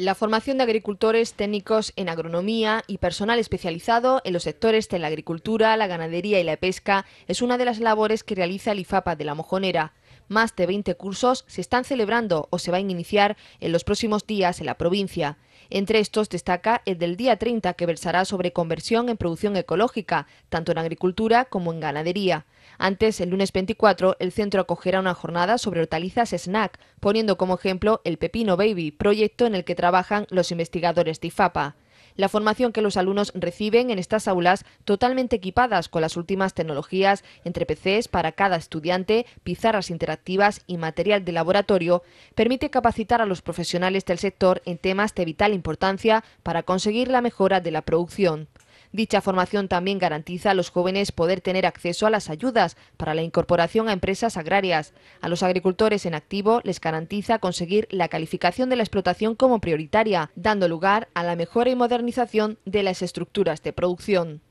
la formación de agricultores técnicos en agronomía y personal especializado en los sectores de la agricultura, la ganadería y la pesca es una de las labores que realiza el IFAPA de la Mojonera. Más de 20 cursos se están celebrando o se van a iniciar en los próximos días en la provincia. Entre estos destaca el del día 30 que versará sobre conversión en producción ecológica, tanto en agricultura como en ganadería. Antes, el lunes 24, el centro acogerá una jornada sobre hortalizas snack, poniendo como ejemplo el Pepino Baby, proyecto en el que trabaja trabajan los investigadores de IFAPA. La formación que los alumnos reciben en estas aulas, totalmente equipadas con las últimas tecnologías, entre PCs para cada estudiante, pizarras interactivas y material de laboratorio, permite capacitar a los profesionales del sector en temas de vital importancia para conseguir la mejora de la producción. Dicha formación también garantiza a los jóvenes poder tener acceso a las ayudas para la incorporación a empresas agrarias. A los agricultores en activo les garantiza conseguir la calificación de la explotación como prioritaria, dando lugar a la mejora y modernización de las estructuras de producción.